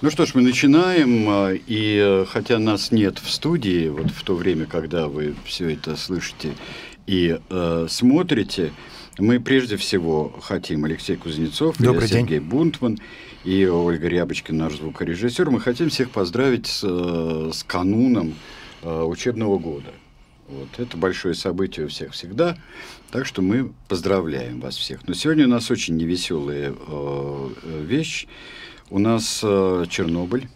Ну что ж, мы начинаем. А, и э, хотя нас нет в студии, вот в то время, когда вы все это слышите и э, смотрите, мы прежде всего хотим Алексей Кузнецов, Добрый я день. Сергей Бунтман и Ольга Рябочкина, наш звукорежиссер. Мы хотим всех поздравить с, э, с кануном э, учебного года. Вот. Это большое событие у всех всегда. Так что мы поздравляем вас всех. Но сегодня у нас очень невеселая э, э, вещь. У нас э, Чернобыль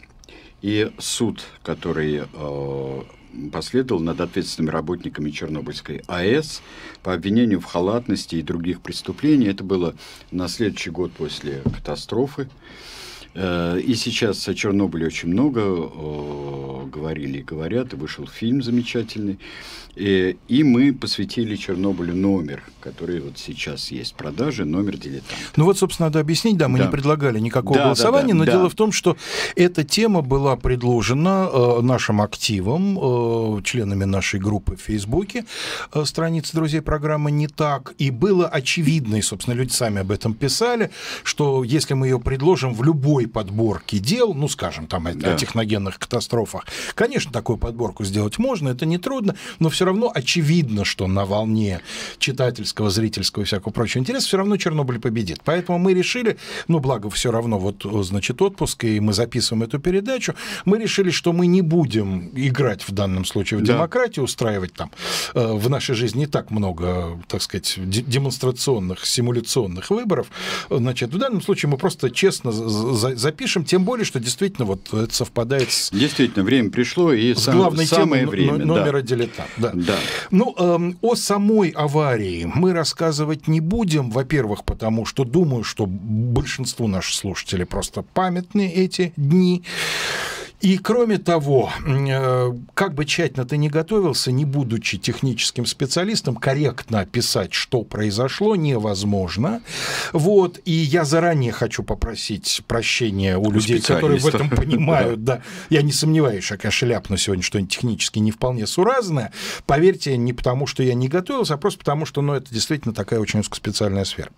и суд, который э, последовал над ответственными работниками Чернобыльской АЭС по обвинению в халатности и других преступлениях. Это было на следующий год после катастрофы. Э, и сейчас о Чернобыле очень много говорили и говорят, и вышел фильм замечательный. Э, и, мы посвятили Чернобылю номер, который вот сейчас есть в продаже, номер дилетант. Ну вот, собственно, надо объяснить, да, мы да. не предлагали никакого да, голосования, да, да, но да. дело в том, что эта тема была предложена э, нашим активом, членами нашей группы в Фейсбуке, э, страницы друзей программы «Не так», и было очевидно, и, собственно, люди сами об этом писали, что если мы ее предложим в любой такой подборки дел, ну, скажем, там да. о техногенных катастрофах, конечно, такую подборку сделать можно, это нетрудно, но все равно очевидно, что на волне читательского, зрительского и всякого прочего интереса все равно Чернобыль победит. Поэтому мы решили, ну, благо все равно, вот, значит, отпуск, и мы записываем эту передачу, мы решили, что мы не будем играть в данном случае в да. демократию, устраивать там э, в нашей жизни не так много, так сказать, демонстрационных, симуляционных выборов. Значит, в данном случае мы просто честно за запишем, тем более, что действительно вот это совпадает с... Действительно, время пришло, и с сам, главной самое темой время, номера да. дилетант. Да. Да. Ну, э, о самой аварии мы рассказывать не будем, во-первых, потому что думаю, что большинству наших слушателей просто памятны эти дни. И кроме того, э, как бы тщательно ты ни готовился, не будучи техническим специалистом, корректно описать, что произошло, невозможно. Вот, и я заранее хочу попросить прощения у, людей, которые в этом понимают. Да. Я не сомневаюсь, что я, конечно, ляпну сегодня что-нибудь технически не вполне суразное. Поверьте, не потому, что я не готовился, а просто потому, что ну, это действительно такая очень узкоспециальная сфера.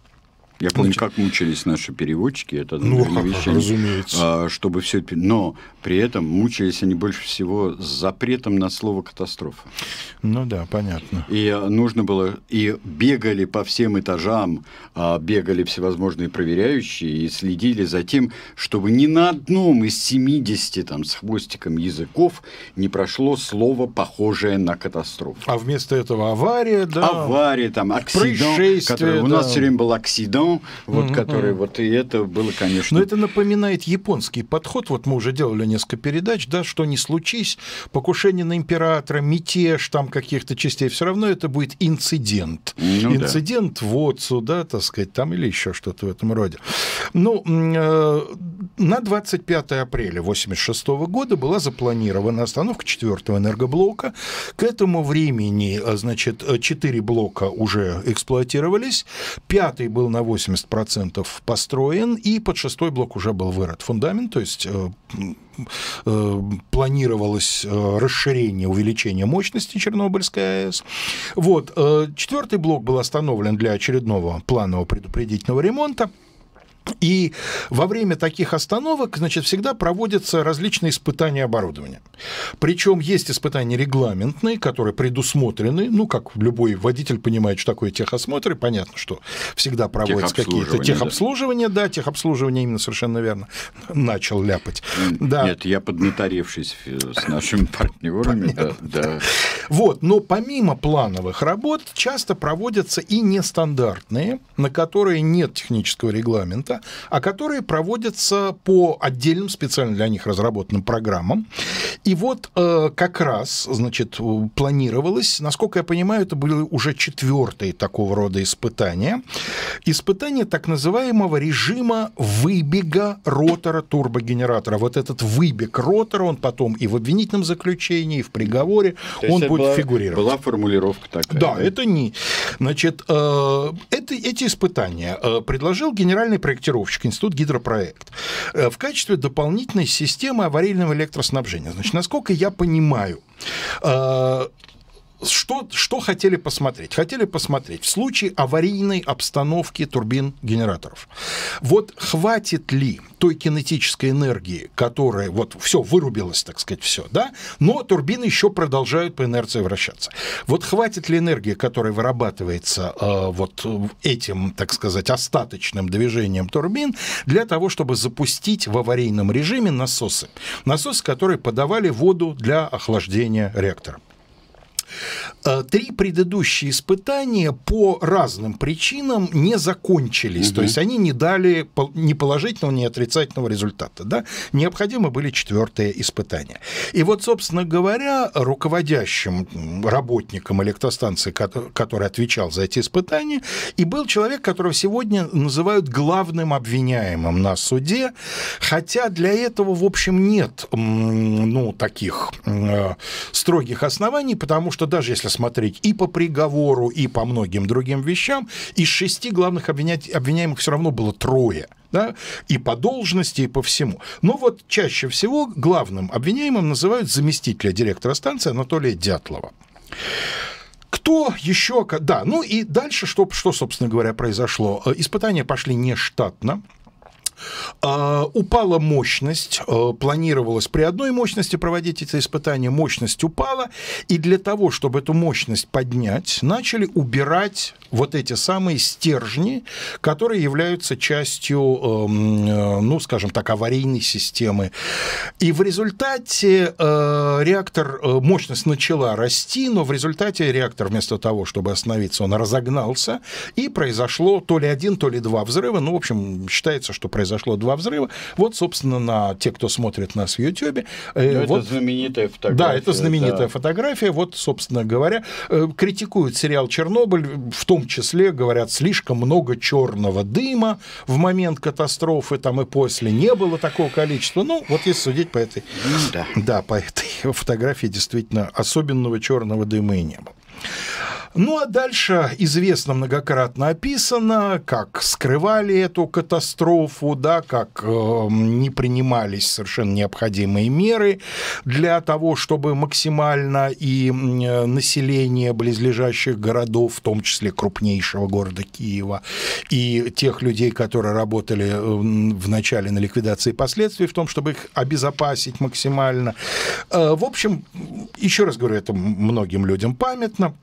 Я помню, Значит... как мучились наши переводчики, это ну, вещи, разумеется. А, чтобы все, но при этом мучились они больше всего с запретом на слово катастрофа. Ну да, понятно. И а, нужно было и бегали по всем этажам, а, бегали всевозможные проверяющие и следили за тем, чтобы ни на одном из 70 там с хвостиком языков не прошло слово похожее на катастрофу. А вместо этого авария, да? Авария там, аксидон, который у нас все время был оксидон вот mm-hmm. который вот и это было, конечно. Но это напоминает японский подход. Вот мы уже делали несколько передач, да, что не случись, покушение на императора, мятеж там каких-то частей, все равно это будет инцидент. Ну, инцидент да. вот сюда, так сказать, там или еще что-то в этом роде. Ну, э, на 25 апреля 1986 года была запланирована остановка четвертого энергоблока. К этому времени, э, значит, э, четыре блока уже эксплуатировались. Пятый был на 8 80% построен, и под шестой блок уже был вырод фундамент, то есть э, э, планировалось э, расширение, увеличение мощности Чернобыльской АЭС. Вот. Четвертый блок был остановлен для очередного планового предупредительного ремонта. И во время таких остановок, значит, всегда проводятся различные испытания оборудования. Причем есть испытания регламентные, которые предусмотрены, ну, как любой водитель понимает, что такое техосмотр, и понятно, что всегда проводятся какие-то техобслуживания, да. да, техобслуживание именно совершенно верно, начал ляпать. Да. Нет, я поднаторевшись э, с нашими партнерами, да, да. Вот, но помимо плановых работ часто проводятся и нестандартные, на которые нет технического регламента, отдыха, а которые проводятся по отдельным специально для них разработанным программам. И вот э, как раз, значит, э, планировалось, насколько я понимаю, это были уже четвертые такого рода испытания. Испытание так называемого режима выбега ротора турбогенератора. Вот этот выбег ротора, он потом и в обвинительном заключении, и в приговоре, То он будет была, фигурировать. Была формулировка такая. Да, да? это не... Значит, э, это, эти испытания э, предложил генеральный проект проектировщик, Институт гидропроект, э, в качестве дополнительной системы аварийного электроснабжения. Значит, насколько я понимаю, э, что, что хотели посмотреть? Хотели посмотреть в случае аварийной обстановки турбин генераторов. Вот хватит ли той кинетической энергии, которая вот все вырубилось, так сказать, все, да, но турбины еще продолжают по инерции вращаться. Вот хватит ли энергии, которая вырабатывается э, вот этим, так сказать, остаточным движением турбин для того, чтобы запустить в аварийном режиме насосы, насосы, которые подавали воду для охлаждения реактора. Э, три предыдущие испытания по разным причинам не закончились, угу. то есть они не дали ни положительного, ни отрицательного результата. Да? Необходимы были четвертые испытания. И вот, собственно говоря, руководящим работником электростанции, который отвечал за эти испытания, и был человек, которого сегодня называют главным обвиняемым на суде, хотя для этого, в общем, нет ну, таких э, строгих оснований, потому что что даже если смотреть и по приговору, и по многим другим вещам, из шести главных обвинять, обвиняемых все равно было трое да, и по должности, и по всему. Но вот чаще всего главным обвиняемым называют заместителя директора станции Анатолия Дятлова. Кто еще... Да, ну и дальше, что, что собственно говоря, произошло? Э, испытания пошли нештатно. А, упала мощность, а, планировалось при одной мощности проводить эти испытания, мощность упала, и для того, чтобы эту мощность поднять, начали убирать вот эти самые стержни, которые являются частью, эм, э, ну, скажем так, аварийной системы. И в результате э, реактор, мощность начала расти, но в результате реактор вместо того, чтобы остановиться, он разогнался, и произошло то ли один, то ли два взрыва. Ну, в общем, считается, что произошло произошло два взрыва. Вот, собственно, на те, кто смотрит нас в YouTube. Э, ну, вот, это знаменитая фотография. Да, это знаменитая да. фотография. Вот, собственно говоря, э, критикуют сериал «Чернобыль», в том числе, говорят, слишком много черного дыма в момент катастрофы, там и после не было такого количества. Ну, вот если судить по этой, да. Да, по этой фотографии, действительно, особенного черного дыма и не было. Ну а дальше известно многократно описано, как скрывали эту катастрофу, да, как э, не принимались совершенно необходимые меры для того, чтобы максимально и э, население близлежащих городов, в том числе крупнейшего города Киева, и тех людей, которые работали эм, в начале на ликвидации последствий, в том, чтобы их обезопасить максимально. Э, в общем, еще раз говорю, это многим людям памятно.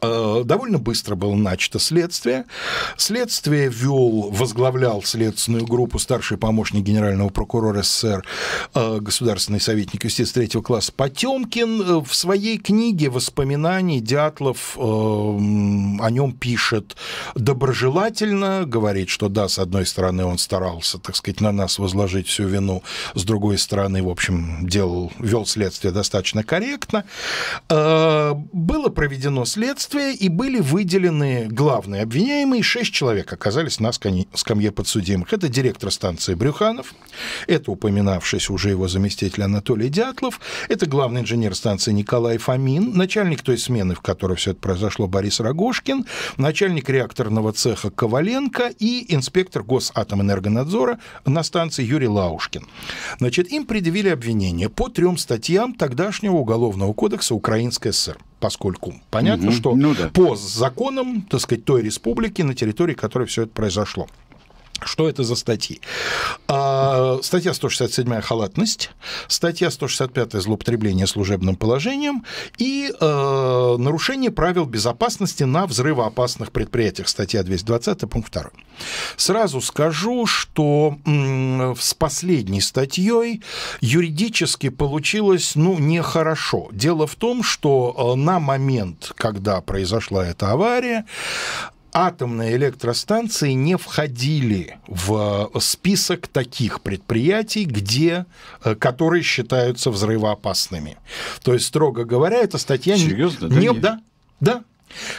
Э, довольно быстро было начато следствие. Следствие вел, возглавлял следственную группу старший помощник генерального прокурора СССР, э, государственный советник юстиции третьего класса Потемкин. Э, в своей книге воспоминаний Дятлов о нем пишет доброжелательно, говорит, что да, с одной стороны он старался, так сказать, на нас возложить всю вину, с другой стороны, в общем, делал, вел следствие достаточно корректно. Было проведено следствие, следствие, и были выделены главные обвиняемые. Шесть человек оказались на скамье подсудимых. Это директор станции Брюханов, это упоминавшись уже его заместитель Анатолий Дятлов, это главный инженер станции Николай Фомин, начальник той смены, в которой все это произошло, Борис Рогошкин, начальник реакторного цеха Коваленко и инспектор Госатомэнергонадзора на станции Юрий Лаушкин. Значит, им предъявили обвинение по трем статьям тогдашнего Уголовного кодекса Украинской ССР поскольку понятно, угу. что ну, да. по законам, так сказать, той республики, на территории которой все это произошло. Что это за статьи? А, статья 167 халатность, статья 165 злоупотребление служебным положением и э, нарушение правил безопасности на взрывоопасных предприятиях, статья 220, пункт 2. Сразу скажу, что с последней статьей юридически получилось, ну, нехорошо. Дело в том, что э, на момент, когда произошла эта авария, атомные электростанции не входили в э, список таких предприятий, где, э, которые считаются взрывоопасными. То есть, строго говоря, эта статья... Серьезно? Не, да, не, да, да,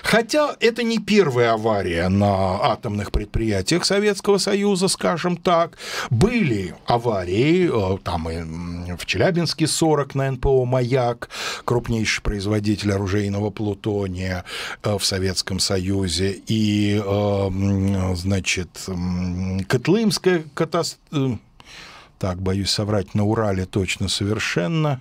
Хотя это не первая авария на атомных предприятиях Советского Союза, скажем так. Были аварии, э, там и в Челябинске 40 на НПО «Маяк», крупнейший производитель оружейного плутония э, в Советском Союзе, и, э, значит, Котлымская катастрофа, так, боюсь соврать, на Урале точно совершенно,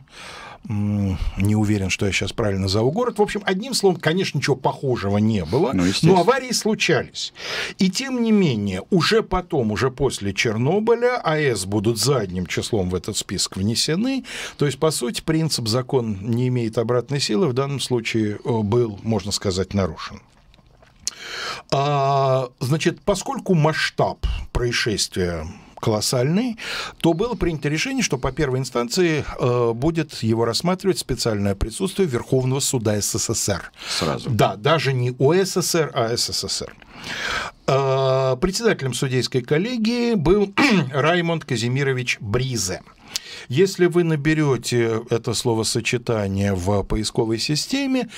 не уверен, что я сейчас правильно назову город. В общем, одним словом, конечно, ничего похожего не было, ну, но аварии случались. И тем не менее, уже потом, уже после Чернобыля, АЭС будут задним числом в этот список внесены. То есть, по сути, принцип закон не имеет обратной силы в данном случае э, был, можно сказать, нарушен. А, значит, поскольку масштаб происшествия колоссальный, то было принято решение, что по первой инстанции э, будет его рассматривать специальное присутствие Верховного суда СССР. Сразу. Да, даже не ОССР, а СССР. Э, председателем судейской коллегии был Раймонд Казимирович Бризе. Если вы наберете это словосочетание в поисковой системе,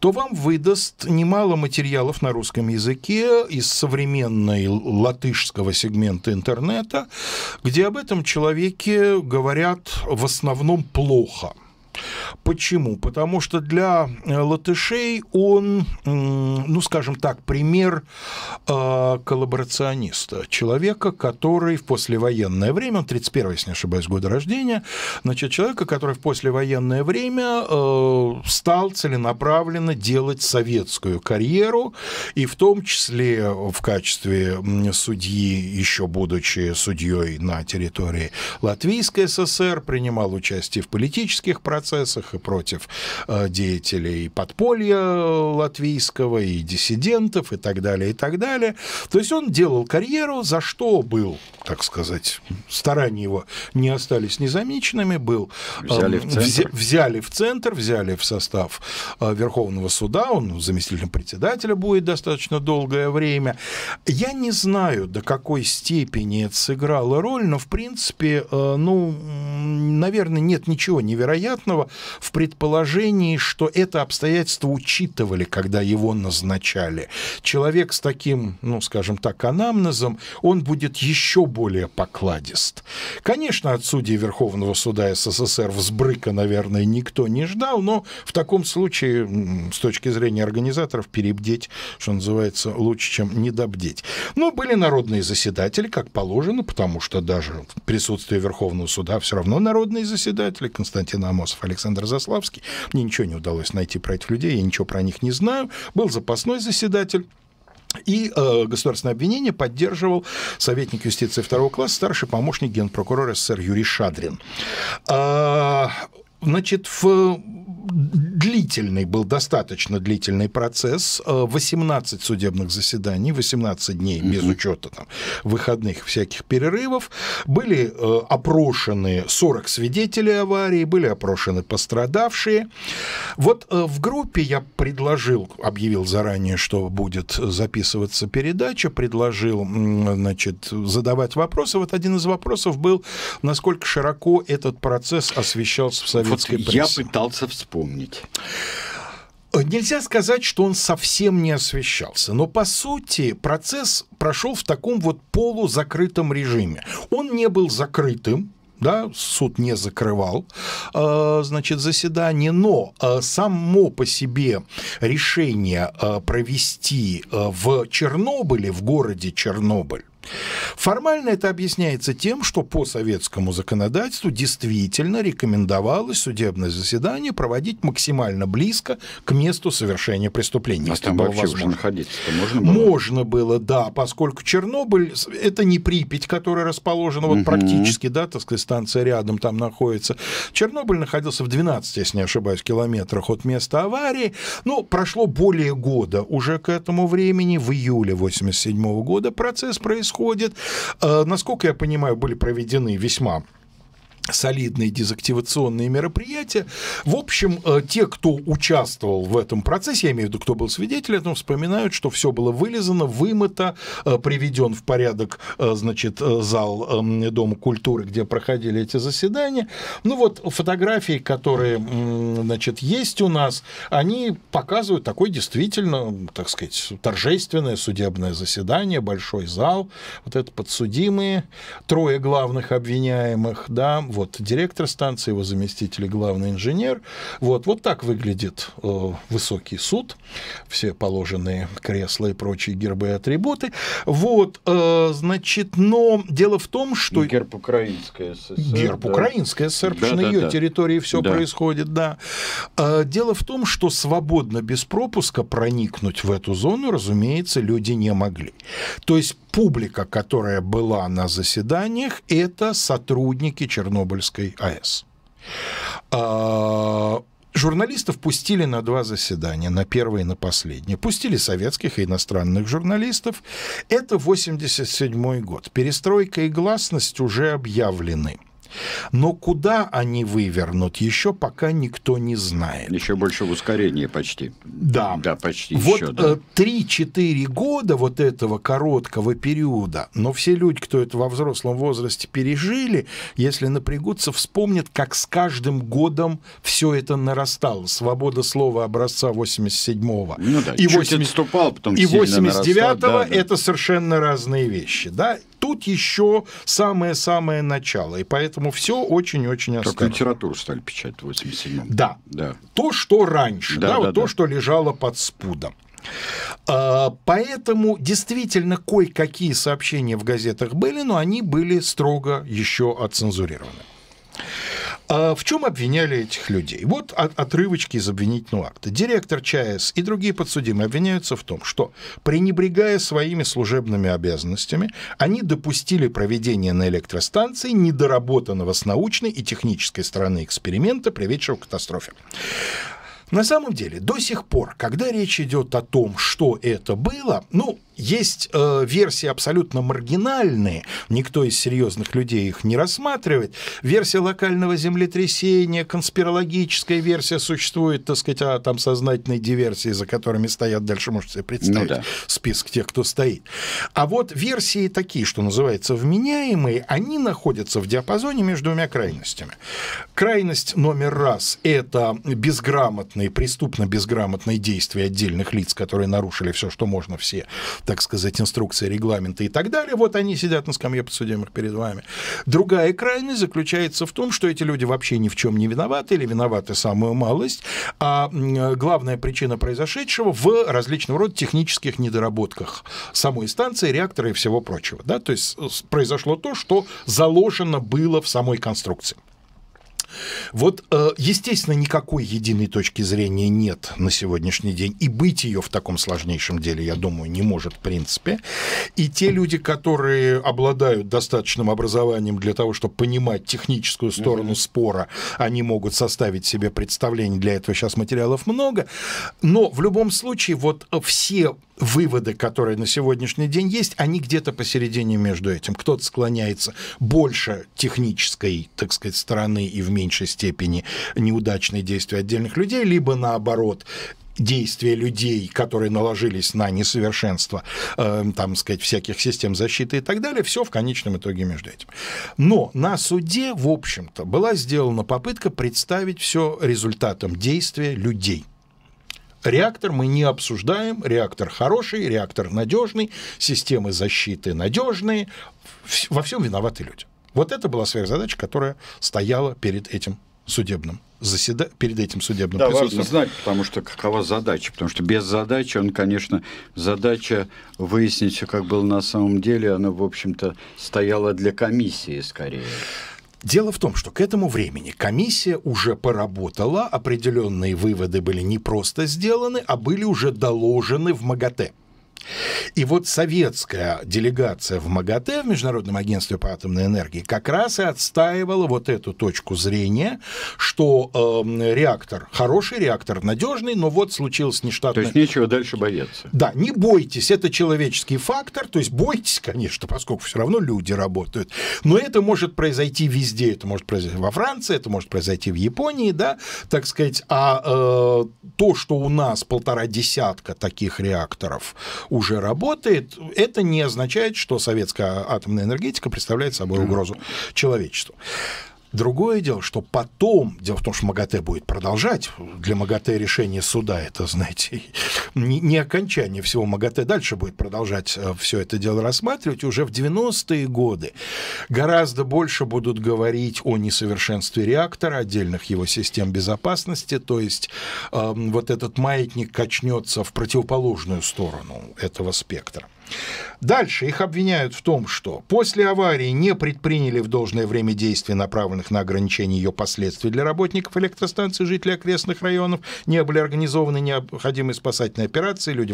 то вам выдаст немало материалов на русском языке из современной латышского сегмента интернета, где об этом человеке говорят в основном плохо. Почему? Потому что для э, латышей он, ну, скажем так, пример э, коллаборациониста, человека, который в послевоенное время, он 31 если не ошибаюсь, года рождения, значит, человека, который в послевоенное время э, стал целенаправленно делать советскую карьеру, и в том числе в качестве судьи, еще будучи судьей на территории Латвийской ССР, принимал участие в политических процессах, процессах и против э, деятелей подполья э, латвийского и диссидентов и так далее, и так далее. То есть он делал карьеру, за что был, так сказать, старания его не остались незамеченными, был... Э, взяли в центр. Взяли в центр, взяли в состав Верховного суда, он заместителем председателя будет достаточно долгое время. Я не знаю, до какой степени это сыграло роль, но, в принципе, ну, наверное, нет ничего невероятного Красного в предположении, что это обстоятельство учитывали, когда его назначали. Человек с таким, ну, скажем так, анамнезом, он будет еще более покладист. Конечно, от судей Верховного суда СССР взбрыка, наверное, никто не ждал, но в таком случае, с точки зрения организаторов, перебдеть, что называется, лучше, чем недобдеть. Но были народные заседатели, как положено, потому что даже присутствие Верховного суда все равно народные заседатели. Константин Амосов Александр Заславский. Мне ничего не удалось найти про этих людей, я ничего про них не знаю. Был запасной заседатель. И э, государственное обвинение поддерживал советник юстиции второго класса, старший помощник генпрокурора СССР Юрий Шадрин. А, Значит, в длительный был, достаточно длительный процесс, 18 э, судебных заседаний, 18 дней, без учета там, выходных всяких перерывов, были э, опрошены 40 свидетелей аварии, были опрошены пострадавшие. Вот э, в группе я предложил, объявил заранее, что будет записываться передача, предложил, значит, задавать вопросы. Вот один из вопросов был, насколько широко этот процесс освещался в Совете немецкой вот прессы. Я пытался вспомнить. Э, нельзя сказать, что он совсем не освещался, но по сути процесс прошел в таком вот полузакрытом режиме. Он не был закрытым, да, суд не закрывал, э, значит, заседание, но э, само по себе решение провести в Чернобыле, в городе Чернобыль, Формально это объясняется тем, что по советскому законодательству действительно рекомендовалось судебное заседание проводить максимально близко к месту совершения преступления. А там вообще уже находиться можно было? Можно было, да, поскольку Чернобыль – это не Припять, которая расположена угу. вот практически, да, так сказать, станция рядом там находится. Чернобыль находился в 12, если не ошибаюсь, километрах от места аварии. Но ну, прошло более года уже к этому времени, в июле 87 -го года процесс происходит происходит. Э, насколько я понимаю, были проведены весьма солидные дезактивационные мероприятия. В общем, э, те, кто участвовал в этом процессе, я имею в виду, кто был свидетелем, вспоминают, что все было вылезано, вымыто, э, приведен в порядок, э, значит, зал эм, Дома культуры, где проходили эти заседания. Ну вот фотографии, которые, значит, есть у нас, они показывают такое действительно, так сказать, торжественное судебное заседание, большой зал, вот это подсудимые, трое главных обвиняемых, да, вот директор станции, его заместитель, главный инженер. Вот, вот так выглядит э, высокий суд, все положенные кресла и прочие гербы и атрибуты. Вот, э, значит, но дело в том, что... Герб Украинской ССР. Герб да. Украинской ССР, да, на да, ее да. территории все да. происходит, да. Э, дело в том, что свободно, без пропуска проникнуть в эту зону, разумеется, люди не могли. То есть публика, которая была на заседаниях, это сотрудники Чернобыля Чернобыльской АЭС. А, журналистов пустили на два заседания, на первое и на последнее. Пустили советских и иностранных журналистов. Это 1987 год. Перестройка и гласность уже объявлены. Но куда они вывернут, еще пока никто не знает. Еще больше в ускорении почти. Да. Да, почти вот еще, э, да. 3-4 года вот этого короткого периода, но все люди, кто это во взрослом возрасте пережили, если напрягутся, вспомнят, как с каждым годом все это нарастало. Свобода слова образца 87-го. Ну да, и 80... отступал, потом И 89-го да, да. это совершенно разные вещи, да, тут еще самое-самое начало. И поэтому все очень-очень осторожно. Только литературу стали печатать в 87-м. Да. да. То, что раньше, да, да, да, вот да. то, что лежало под спудом. А, поэтому действительно кое-какие сообщения в газетах были, но они были строго еще отцензурированы. А в чем обвиняли этих людей? Вот отрывочки из обвинительного акта. Директор ЧАЭС и другие подсудимые обвиняются в том, что, пренебрегая своими служебными обязанностями, они допустили проведение на электростанции недоработанного с научной и технической стороны эксперимента, приведшего к катастрофе. На самом деле, до сих пор, когда речь идет о том, что это было, ну, есть э, версии абсолютно маргинальные, никто из серьезных людей их не рассматривает. Версия локального землетрясения, конспирологическая версия существует, так сказать, о а там сознательной диверсии, за которыми стоят, дальше можете себе представить ну, да. список тех, кто стоит. А вот версии такие, что называется, вменяемые, они находятся в диапазоне между двумя крайностями. Крайность номер раз – это безграмотные, преступно-безграмотные действия отдельных лиц, которые нарушили все, что можно, все так сказать, инструкции, регламенты и так далее. Вот они сидят на скамье подсудимых перед вами. Другая крайность заключается в том, что эти люди вообще ни в чем не виноваты или виноваты самую малость, а главная причина произошедшего в различного рода технических недоработках самой станции, реактора и всего прочего. Да? То есть э, произошло то, что заложено было в самой конструкции. Вот, э, естественно, никакой единой точки зрения нет на сегодняшний день, и быть ее в таком сложнейшем деле, я думаю, не может в принципе. И те люди, которые обладают достаточным образованием для того, чтобы понимать техническую сторону mm-hmm. спора, они могут составить себе представление, для этого сейчас материалов много, но в любом случае вот э, все выводы, которые на сегодняшний день есть, они где-то посередине между этим. Кто-то склоняется больше технической, так сказать, стороны и в меньшей степени неудачные действия отдельных людей, либо наоборот, действия людей, которые наложились на несовершенство, э, там, сказать, всяких систем защиты и так далее, все в конечном итоге между этим. Но на суде, в общем-то, была сделана попытка представить все результатом действия людей. Реактор мы не обсуждаем, реактор хороший, реактор надежный, системы защиты надежные, во всем виноваты люди. Вот это была сверхзадача, которая стояла перед этим судебным заседа... перед этим судебным да, важно знать, потому что какова задача, потому что без задачи он, конечно, задача выяснить как было на самом деле, она, в общем-то, стояла для комиссии скорее. Дело в том, что к этому времени комиссия уже поработала, определенные выводы были не просто сделаны, а были уже доложены в МАГАТЭ. И вот советская делегация в МАГАТЭ, в Международном агентстве по атомной энергии, как раз и отстаивала вот эту точку зрения, что э, реактор хороший, реактор надежный, но вот случилось нештатное... То есть нечего дальше бояться. Да, не бойтесь, это человеческий фактор, то есть бойтесь, конечно, поскольку все равно люди работают, но это может произойти везде, это может произойти во Франции, это может произойти в Японии, да, так сказать, а э, то, что у нас полтора десятка таких реакторов уже работает, это не означает, что советская атомная энергетика представляет собой угрозу человечеству. Другое дело, что потом, дело в том, что МАГАТЭ будет продолжать, для МАГАТЭ решение суда, это, знаете, не, не окончание всего МАГАТЭ, дальше будет продолжать э, все это дело рассматривать, уже в 90-е годы гораздо больше будут говорить о несовершенстве реактора, отдельных его систем безопасности, то есть э, вот этот маятник качнется в противоположную сторону этого спектра. Дальше их обвиняют в том, что после аварии не предприняли в должное время действий, направленных на ограничение ее последствий для работников электростанции, жителей окрестных районов, не были организованы необходимые спасательные операции, люди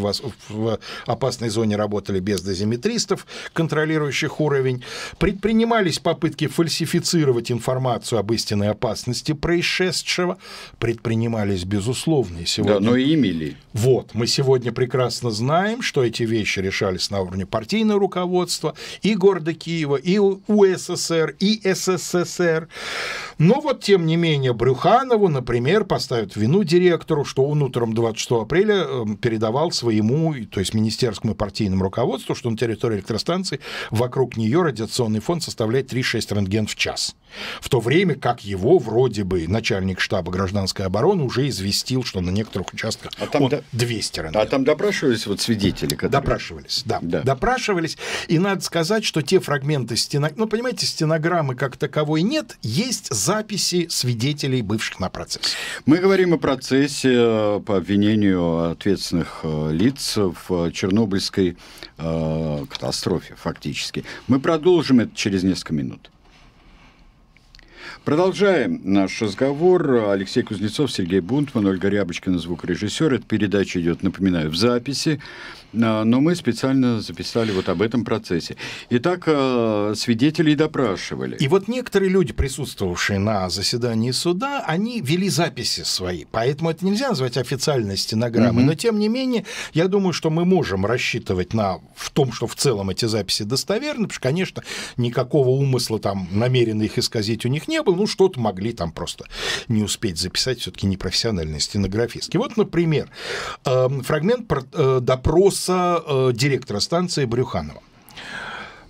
в опасной зоне работали без дозиметристов, контролирующих уровень, предпринимались попытки фальсифицировать информацию об истинной опасности происшедшего, предпринимались безусловные сегодня. Да, но ими ли? Вот, мы сегодня прекрасно знаем, что эти вещи решались есть на уровне партийного руководства и города Киева, и УССР, и СССР. Но вот, тем не менее, Брюханову, например, поставят вину директору, что он утром 26 апреля эм, передавал своему, то есть министерскому партийному руководству, что на территории электростанции вокруг нее радиационный фон составляет 3-6 рентген в час. В то время как его вроде бы начальник штаба гражданской обороны уже известил, что на некоторых участках а там он до... 200 а рентген. А там допрашивались вот свидетели? Которые... Допрашивались, да там да. допрашивались. И надо сказать, что те фрагменты стена... Ну, понимаете, стенограммы как таковой нет, есть записи свидетелей, бывших на процессе. Мы говорим о процессе э, по обвинению ответственных э, лиц в э, Чернобыльской э, катастрофе, фактически. Мы продолжим это через несколько минут. Продолжаем наш разговор. Алексей Кузнецов, Сергей Бунтман, Ольга Рябочкина, звукорежиссер. Эта передача идет, напоминаю, в записи, а, но мы специально записали вот об этом процессе. Итак, а, свидетелей допрашивали. И вот некоторые люди, присутствовавшие на заседании суда, они вели записи свои, поэтому это нельзя назвать официальной стенограммой, угу. но тем не менее, я думаю, что мы можем рассчитывать на в том, что в целом эти записи достоверны, потому что, конечно, никакого умысла там намеренно их исказить у них не было, ну, что-то могли там просто не успеть записать, все таки непрофессиональные стенографистки. Вот, например, эм, фрагмент э, допроса э, директора станции Брюханова.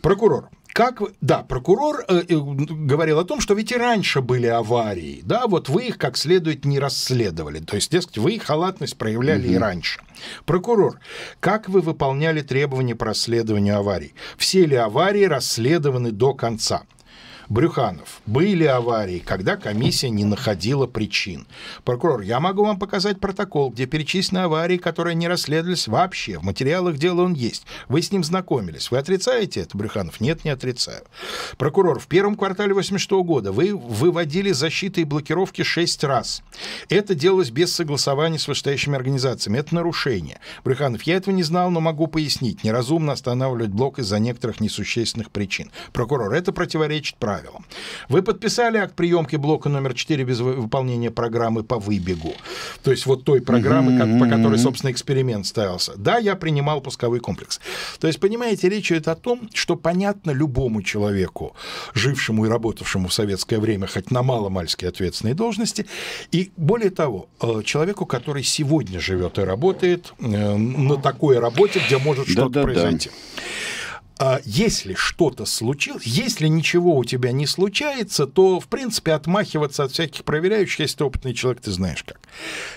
Прокурор. Как, да, прокурор э, э, говорил о том, что ведь и раньше были аварии, да, вот вы их как следует не расследовали, то есть, дескать, вы их халатность проявляли угу. и раньше. Прокурор, как вы выполняли требования по расследованию аварий? Все ли аварии расследованы до конца? Брюханов, были аварии, когда комиссия не находила причин. Прокурор, я могу вам показать протокол, где перечислены аварии, которые не расследовались вообще. В материалах дела он есть. Вы с ним знакомились. Вы отрицаете это, Брюханов? Нет, не отрицаю. Прокурор, в первом квартале 86 года вы выводили защиты и блокировки шесть раз. Это делалось без согласования с вышестоящими организациями. Это нарушение. Брюханов, я этого не знал, но могу пояснить. Неразумно останавливать блок из-за некоторых несущественных причин. Прокурор, это противоречит правилам правилам. Вы подписали акт приемки блока номер 4 без выполнения программы по выбегу. То есть вот той программы, mm -hmm. как, по которой, собственно, эксперимент ставился. Да, я принимал пусковой комплекс. То есть, понимаете, речь идет о том, что понятно любому человеку, жившему и работавшему в советское время, хоть на маломальски ответственные должности, и более того, э, человеку, который сегодня живет и работает э, на такой работе, где может что-то да, произойти. Да. А если что-то случилось, если ничего у тебя не случается, то, в принципе, отмахиваться от всяких проверяющих, если ты опытный человек, ты знаешь как.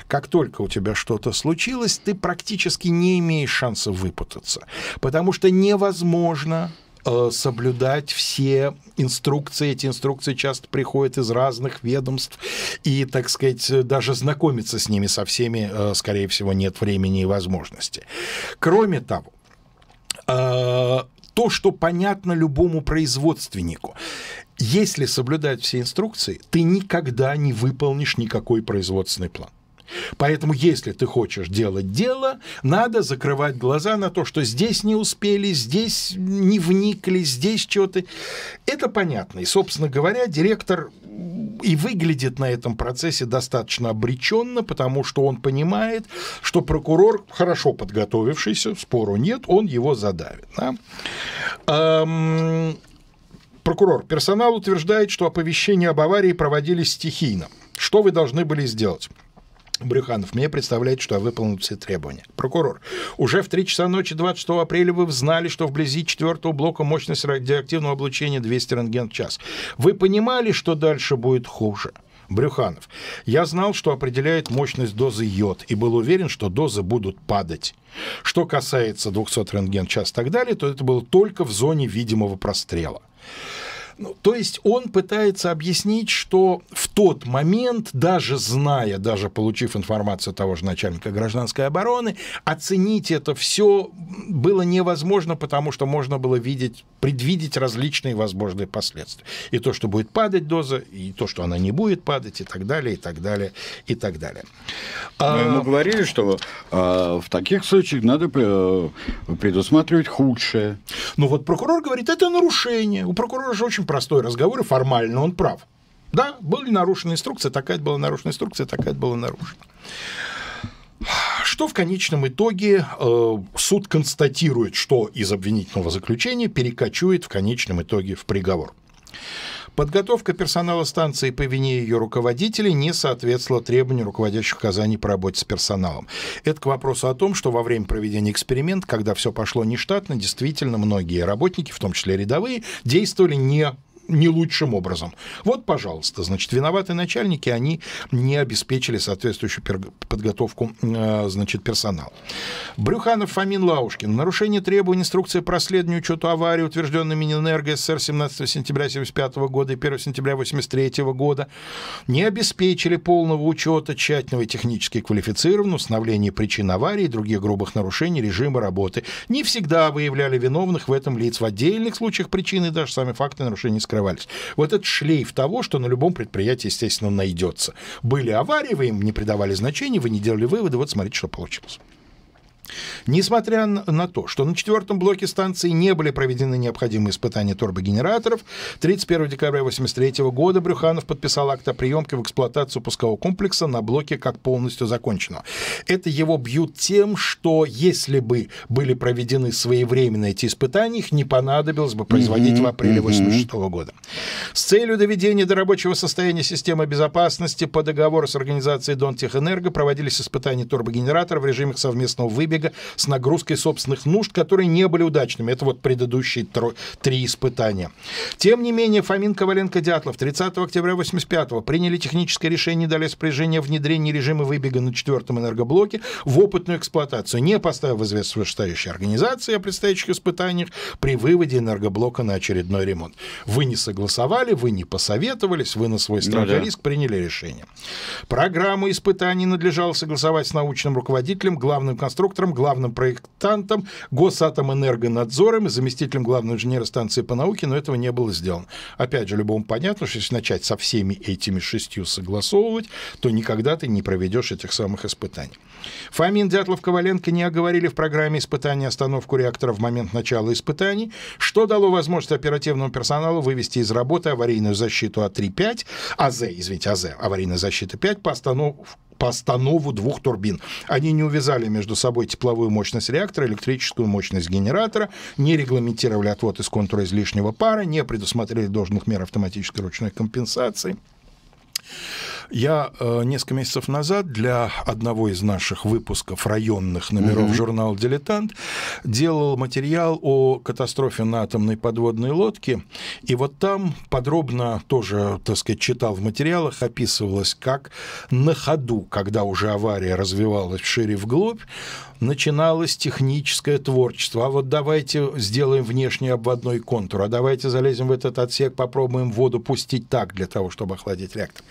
Как только у тебя что-то случилось, ты практически не имеешь шанса выпутаться, потому что невозможно э, соблюдать все инструкции. Эти инструкции часто приходят из разных ведомств, и, так сказать, даже знакомиться с ними со всеми, э, скорее всего, нет времени и возможности. Кроме того, то, что понятно любому производственнику. Если соблюдать все инструкции, ты никогда не выполнишь никакой производственный план. Поэтому, если ты хочешь делать дело, надо закрывать глаза на то, что здесь не успели, здесь не вникли, здесь что-то. Это понятно. И, собственно говоря, директор и выглядит на этом процессе достаточно обреченно, потому что он понимает, что прокурор, хорошо подготовившийся, спору нет, он его задавит. Да? Эм... Прокурор, персонал утверждает, что оповещения об аварии проводились стихийно. Что вы должны были сделать? Брюханов, мне представляет, что я выполнил все требования. Прокурор, уже в 3 часа ночи 26 апреля вы знали, что вблизи четвертого блока мощность радиоактивного облучения 200 рентген в час. Вы понимали, что дальше будет хуже? Брюханов. Я знал, что определяет мощность дозы йод, и был уверен, что дозы будут падать. Что касается 200 рентген в час и так далее, то это было только в зоне видимого прострела. Ну, то есть он пытается объяснить, что в тот момент, даже зная, даже получив информацию того же начальника гражданской обороны, оценить это все было невозможно, потому что можно было видеть, предвидеть различные возможные последствия. И то, что будет падать доза, и то, что она не будет падать, и так далее, и так далее, и так далее. Ну, мы ему а, говорили, что а, в таких случаях надо э, предусматривать худшее. Ну вот прокурор говорит, это нарушение. У прокурора же очень простой разговор, и формально он прав. Да, были нарушены инструкции, такая была нарушена инструкция, такая была нарушена. Что в конечном итоге э, суд констатирует, что из обвинительного заключения перекочует в конечном итоге в приговор. Подготовка персонала станции по вине ее руководителей не соответствовала требованиям руководящих Казани по работе с персоналом. Это к вопросу о том, что во время проведения эксперимента, когда все пошло нештатно, действительно многие работники, в том числе рядовые, действовали не не лучшим образом. Вот, пожалуйста, значит, виноваты начальники, они не обеспечили соответствующую подготовку, э, значит, персонал. Брюханов, Фомин, Лаушкин. Нарушение требований инструкции по расследованию учету аварии, утвержденной Минэнерго СССР 17 сентября 1975 года и 1 сентября 1983 года, не обеспечили полного учета, тщательного и технически квалифицированного установления причин аварии и других грубых нарушений режима работы. Не всегда выявляли виновных в этом лиц. В отдельных случаях причины даже сами факты нарушений скрывали закрывались. Вот этот шлейф того, что на любом предприятии, естественно, найдется. Были аварии, вы им не придавали значения, вы не делали выводы, вот смотрите, что получилось. Несмотря на то, что на четвертом блоке станции не были проведены необходимые испытания турбогенераторов, 31 декабря 1983 года Брюханов подписал акт о приемке в эксплуатацию пускового комплекса на блоке как полностью законченного. Это его бьют тем, что если бы были проведены своевременные эти испытания, их не понадобилось бы производить mm-hmm, в апреле 1986 mm года. С целью доведения до рабочего состояния системы безопасности по договору с организацией Донтехэнерго проводились испытания турбогенератора в режиме совместного выбега подвига с нагрузкой собственных нужд, которые не были удачными. Это вот предыдущие три испытания. Тем не менее, Фомин Коваленко-Дятлов 30 октября 85 приняли техническое решение и дали распоряжение внедрения режима выбега на четвертом энергоблоке в опытную эксплуатацию, не поставив известность вышестоящей организации о предстоящих испытаниях при выводе энергоблока на очередной ремонт. Вы не согласовали, вы не посоветовались, вы на свой страх ну, да. риск приняли решение. Программу испытаний надлежало согласовать с научным руководителем, главным конструктором архитектором, главным проектантом, госатомэнергонадзором, и заместителем главного инженера станции по науке, но этого не было сделано. Опять же, любому понятно, что если начать со всеми этими шестью согласовывать, то никогда ты не проведешь этих самых испытаний. Фомин, Дятлов, Коваленко не оговорили в программе испытания остановку реактора в момент начала испытаний, что дало возможность оперативному персоналу вывести из работы аварийную защиту А3-5, АЗ, извините, АЗ, аварийная защита 5 по остановке постанову двух турбин. Они не увязали между собой тепловую мощность реактора, электрическую мощность генератора, не регламентировали отвод из контура излишнего пара, не предусмотрели должных мер автоматической ручной компенсации. Я э, несколько месяцев назад для одного из наших выпусков районных номеров mm-hmm. журнала «Дилетант» делал материал о катастрофе на атомной подводной лодке, и вот там подробно тоже, так сказать, читал в материалах, описывалось, как на ходу, когда уже авария развивалась шире вглубь, начиналось техническое творчество. А вот давайте сделаем внешний обводной контур, а давайте залезем в этот отсек, попробуем воду пустить так для того, чтобы охладить реактор.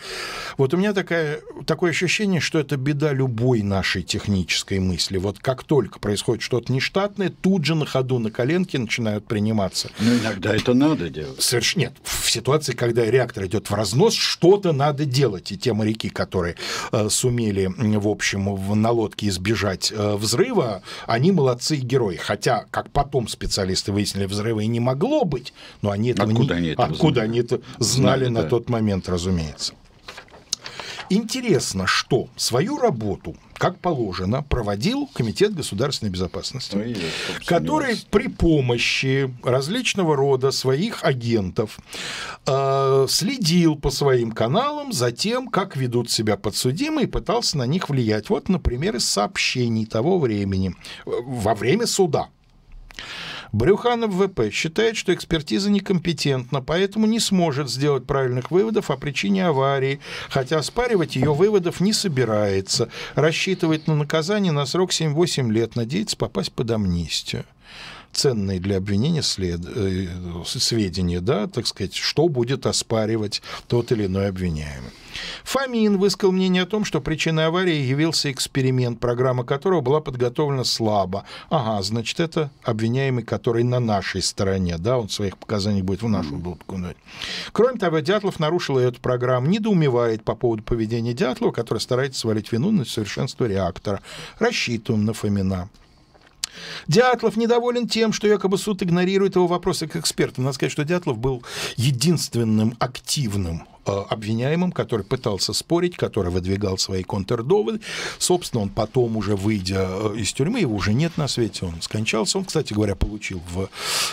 Вот у меня такая, такое ощущение, что это беда любой нашей технической мысли. Вот как только происходит что-то нештатное, тут же на ходу на коленке начинают приниматься. Ну иногда это надо делать. Совершенно нет. В ситуации, когда реактор идет в разнос, что-то надо делать. И те моряки, которые э, сумели, в общем, в, на лодке избежать э, взрыва, взрыва, они молодцы и герои. Хотя, как потом специалисты выяснили, взрыва и не могло быть, но они этого откуда не... Они это откуда знали? они это знали, знали на тот момент, разумеется. Интересно, что свою работу, как положено, проводил Комитет государственной безопасности, ну, который при помощи различного рода своих агентов э, следил по своим каналам за тем, как ведут себя подсудимые, и пытался на них влиять. Вот, например, из сообщений того времени, э, во время суда. Брюханов ВП считает, что экспертиза некомпетентна, поэтому не сможет сделать правильных выводов о причине аварии, хотя оспаривать ее выводов не собирается. Рассчитывает на наказание на срок 7-8 лет, надеется попасть под амнистию ценные для обвинения след... Э, сведения, да, так сказать, что будет оспаривать тот или иной обвиняемый. Фамин высказал мнение о том, что причиной аварии явился эксперимент, программа которого была подготовлена слабо. Ага, значит, это обвиняемый, который на нашей стороне, да, он своих показаний будет в нашу дудку. Гнуть. Кроме того, Дятлов нарушил эту программу, недоумевает по поводу поведения Дятлова, который старается свалить вину на совершенство реактора. Рассчитываем на Фомина. Дятлов недоволен тем, что якобы суд игнорирует его вопросы к экспертам. Надо сказать, что Дятлов был единственным активным э, обвиняемым, который пытался спорить, который выдвигал свои контрдоводы. Собственно, он потом уже, выйдя э, из тюрьмы, его уже нет на свете, он скончался. Он, кстати говоря, получил в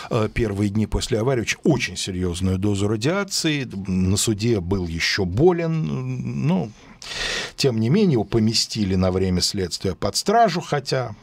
э, первые дни после аварии очень серьезную дозу радиации. На суде был еще болен, но... Тем не менее, его поместили на время следствия под стражу, хотя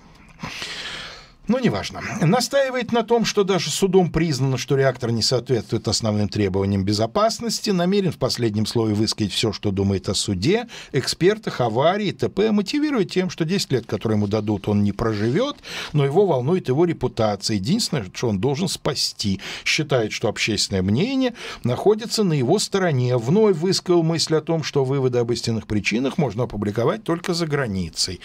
ну неважно. Настаивает на том, что даже судом признано, что реактор не соответствует основным требованиям безопасности, намерен в последнем слове высказать все, что думает о суде, экспертах, аварии, т.п., Мотивирует тем, что 10 лет, которые ему дадут, он не проживет, но его волнует его репутация. Единственное, что он должен спасти. Считает, что общественное мнение находится на его стороне. Вновь высказал мысль о том, что выводы об истинных причинах можно опубликовать только за границей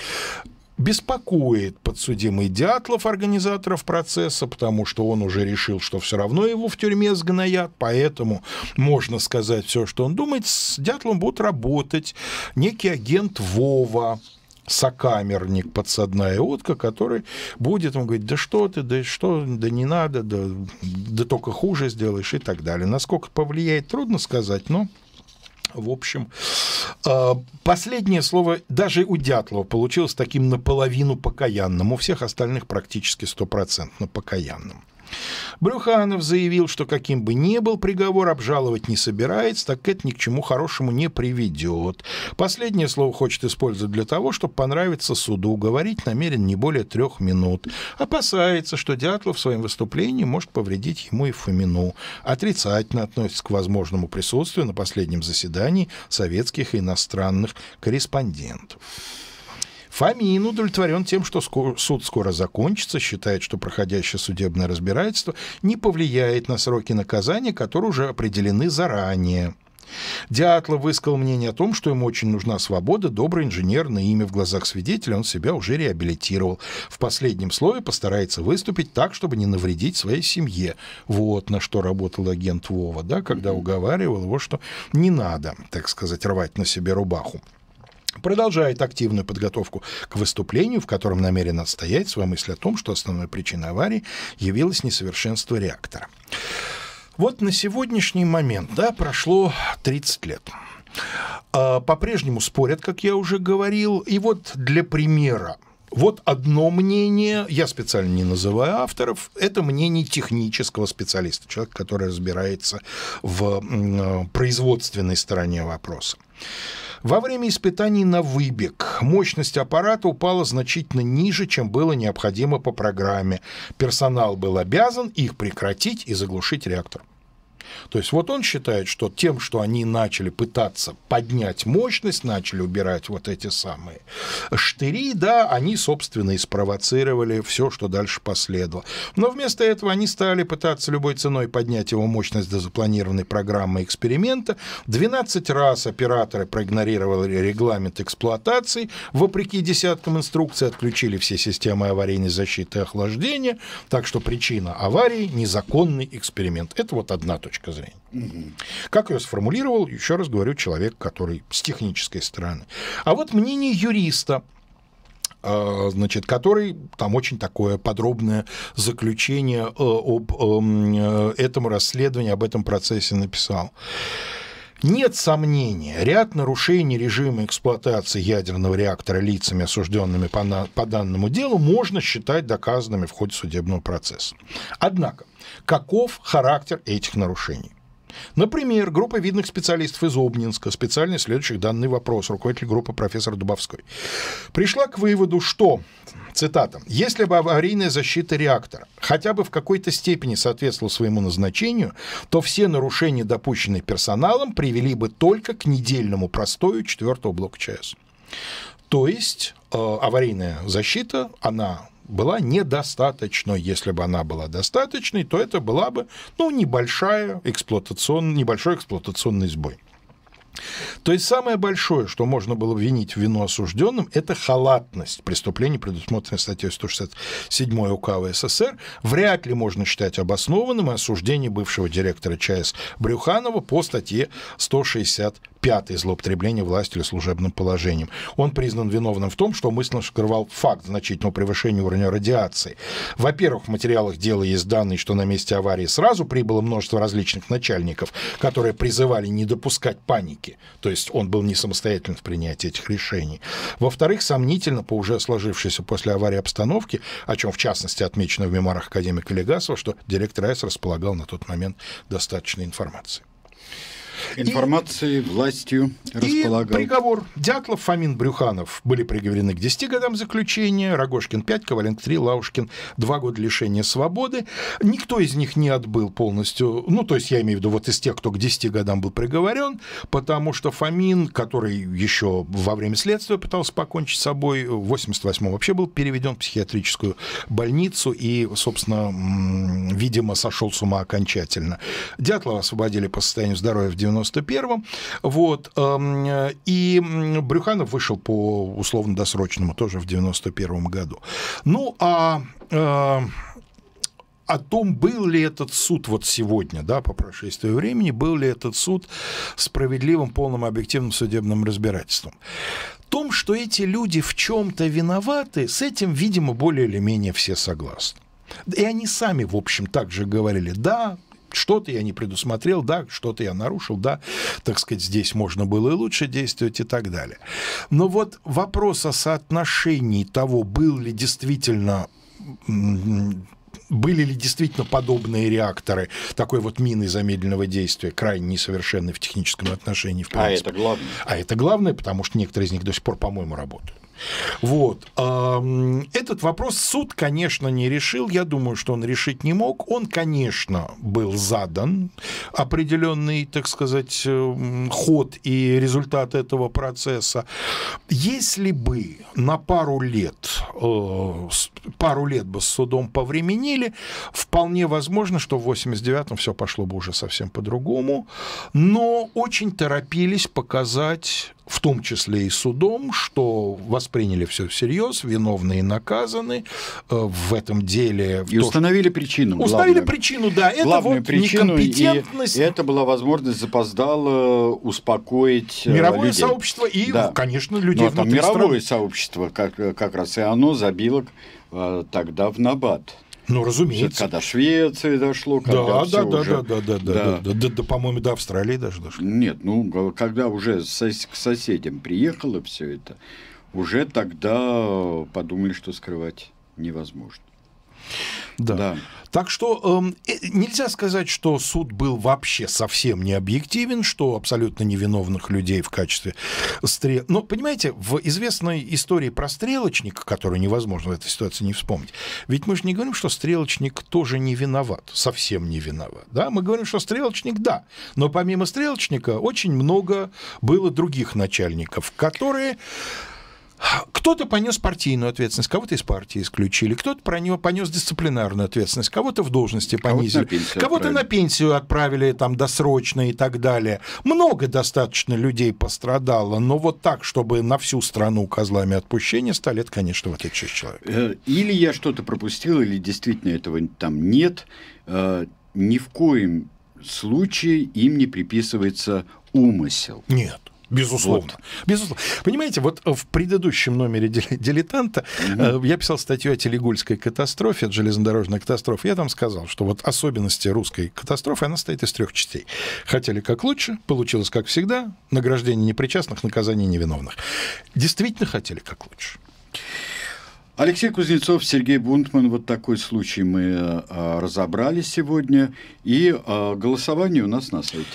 беспокоит подсудимый Дятлов, организаторов процесса, потому что он уже решил, что все равно его в тюрьме сгноят, поэтому можно сказать все, что он думает. С Дятлом будет работать некий агент Вова, сокамерник, подсадная утка, который будет ему говорить, да что ты, да что, да не надо, да, да только хуже сделаешь и так далее. Насколько повлияет, трудно сказать, но... В общем, а, последнее слово даже у Дятлова получилось таким наполовину покаянным, у всех остальных практически стопроцентно покаянным. Брюханов заявил, что каким бы ни был приговор, обжаловать не собирается, так это ни к чему хорошему не приведет. Последнее слово хочет использовать для того, чтобы понравиться суду. Говорить намерен не более трех минут. Опасается, что Дятлов в своем выступлении может повредить ему и Фомину. Отрицательно относится к возможному присутствию на последнем заседании советских и иностранных корреспондентов. Фомин удовлетворен тем, что суд скоро закончится, считает, что проходящее судебное разбирательство не повлияет на сроки наказания, которые уже определены заранее. Дятлов высказал мнение о том, что ему очень нужна свобода, добрый инженер, на имя в глазах свидетеля он себя уже реабилитировал. В последнем слове постарается выступить так, чтобы не навредить своей семье. Вот на что работал агент Вова, да, когда уговаривал его, что не надо, так сказать, рвать на себе рубаху продолжает активную подготовку к выступлению, в котором намерен отстоять свою мысль о том, что основной причиной аварии явилось несовершенство реактора. Вот на сегодняшний момент, да, прошло 30 лет. А, по-прежнему спорят, как я уже говорил. И вот для примера, вот одно мнение, я специально не называю авторов, это мнение технического специалиста, человека, который разбирается в э, производственной стороне вопроса. Во время испытаний на выбег мощность аппарата упала значительно ниже, чем было необходимо по программе. Персонал был обязан их прекратить и заглушить реактор. То есть вот он считает, что тем, что они начали пытаться поднять мощность, начали убирать вот эти самые штыри, да, они, собственно, и спровоцировали все, что дальше последовало. Но вместо этого они стали пытаться любой ценой поднять его мощность до запланированной программы эксперимента. 12 раз операторы проигнорировали регламент эксплуатации, вопреки десяткам инструкций отключили все системы аварийной защиты и охлаждения, так что причина аварии – незаконный эксперимент. Это вот одна точка точка зрения. Угу. Как ее сформулировал, еще раз говорю, человек, который с технической стороны. А вот мнение юриста а, значит, который там очень такое подробное заключение э, об эм, э, этом расследовании, об этом процессе написал. Нет сомнения, ряд нарушений режима эксплуатации ядерного реактора лицами, осужденными по, на, по данному делу, можно считать доказанными в ходе судебного процесса. Однако, каков характер этих нарушений? Например, группа видных специалистов из Обнинска, специально следующих данный вопрос, руководитель группы профессор Дубовской, пришла к выводу, что, цитата, «если бы аварийная защита реактора хотя бы в какой-то степени соответствовала своему назначению, то все нарушения, допущенные персоналом, привели бы только к недельному простою четвертого блока ЧАЭС». То есть э, аварийная защита, она была недостаточной, Если бы она была достаточной, то это была бы ну, небольшая эксплуатацион... небольшой эксплуатационный сбой. То есть самое большое, что можно было винить в вину осужденным, это халатность преступления, предусмотренной статьей 167 УК СССР, Вряд ли можно считать обоснованным осуждение бывшего директора ЧАЭС Брюханова по статье 165 злоупотребление властью или служебным положением. Он признан виновным в том, что мысленно скрывал факт значительного превышения уровня радиации. Во-первых, в материалах дела есть данные, что на месте аварии сразу прибыло множество различных начальников, которые призывали не допускать паники ошибки, то есть он был не самостоятельным в принятии этих решений. Во-вторых, сомнительно по уже сложившейся после аварии обстановке, о чем в частности отмечено в мемуарах академика Легасова, что директор АЭС располагал на тот момент достаточной информации информацией и, властью располагал. И приговор. Дятлов, Фомин, Брюханов были приговорены к 10 годам заключения, Рогожкин 5, Коваленко 3, Лаушкин 2 года лишения свободы. Никто из них не отбыл полностью, ну, то есть я имею в виду вот из тех, кто к 10 годам был приговорен, потому что Фомин, который еще во время следствия пытался покончить с собой, в 88-м вообще был переведен в психиатрическую больницу и, собственно, видимо, сошел с ума окончательно. Дятлова освободили по состоянию здоровья в 90 91-м. Вот. Эм, и Брюханов вышел по условно-досрочному тоже в 91-м году. Ну, а э, о том, был ли этот суд вот сегодня, да, по прошествии времени, был ли этот суд справедливым, полным, объективным судебным разбирательством. В том, что эти люди в чем-то виноваты, с этим, видимо, более или менее все согласны. И они сами, в общем, также говорили, да, что-то я не предусмотрел, да, что-то я нарушил, да, так сказать, здесь можно было и лучше действовать и так далее. Но вот вопрос о соотношении того, был ли действительно были ли действительно подобные реакторы такой вот мины замедленного действия, крайне несовершенной в техническом отношении, в А это главное. А это главное, потому что некоторые из них до сих пор, по-моему, работают. Вот. Этот вопрос суд, конечно, не решил. Я думаю, что он решить не мог. Он, конечно, был задан определенный, так сказать, эм, ход и результат этого процесса. Если бы на пару лет, э, пару лет бы с судом повременили, вполне возможно, что в 89-м все пошло бы уже совсем по-другому. Но очень торопились показать в том числе и судом, что восприняли все всерьез, виновные наказаны э, в этом деле. И то, установили причину. Установили главное. причину, да. Это главную вот причину, некомпетентность. И это была возможность запоздало успокоить э, Мировое людей. сообщество и, да. конечно, людей Но, ну, а внутри мировое страны. сообщество, как, э, как раз и оно забило тогда в набат. Ну, разумеется. Когда Швеции дошло, когда да, да, да, уже... да, да, да, да, да, да, да, да, по-моему, до Австралии даже дошло. Нет, ну, когда уже сос- к соседям приехало все это, уже тогда подумали, что скрывать невозможно. Да. да. Так что эм, э, нельзя сказать, что суд был вообще совсем не объективен, что абсолютно невиновных людей в качестве стрел... Но, понимаете, в известной истории про стрелочника, которую невозможно в этой ситуации не вспомнить, ведь мы же не говорим, что стрелочник тоже не виноват, совсем не виноват. Да? Мы говорим, что стрелочник, да, но помимо стрелочника очень много было других начальников, которые кто-то понес партийную ответственность, кого-то из партии исключили, кто-то про него понес дисциплинарную ответственность, кого-то в должности понизили, кого-то, на, кого на пенсию отправили там досрочно и так далее. Много достаточно людей пострадало, но вот так, чтобы на всю страну козлами отпущения стали, это, конечно, вот эти шесть человек. Э, или я что-то пропустил, или действительно этого там нет. Э, ни в коем случае им не приписывается умысел. Нет. Безусловно. Вот. Безусловно. Понимаете, вот э, в предыдущем номере «Дилетанта» mm-hmm. я писал статью о Телегульской катастрофе, о железнодорожной катастрофе. Я там сказал, что вот особенности русской катастрофы, она состоит из трех частей. Хотели как лучше, получилось как всегда, награждение непричастных, наказание невиновных. Действительно хотели как лучше. Алексей Кузнецов, Сергей Бунтман. Вот такой случай мы э, разобрали сегодня. И голосование у нас на сайте.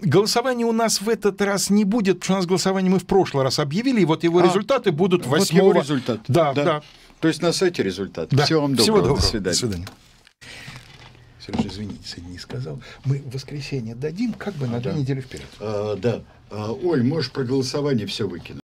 Голосование у нас в этот раз не будет, потому что у нас голосование мы в прошлый раз объявили, и вот его а, результаты будут 8 вот его результат. Да, да, да. То есть на сайте результат. Да. Всего вам доброго. Всего доброго. До свидания. До свидания. Сережа, извините, сегодня не сказал. Мы в воскресенье дадим как бы а, на да. две недели вперед. А, да. А, Оль, можешь про голосование все выкинуть.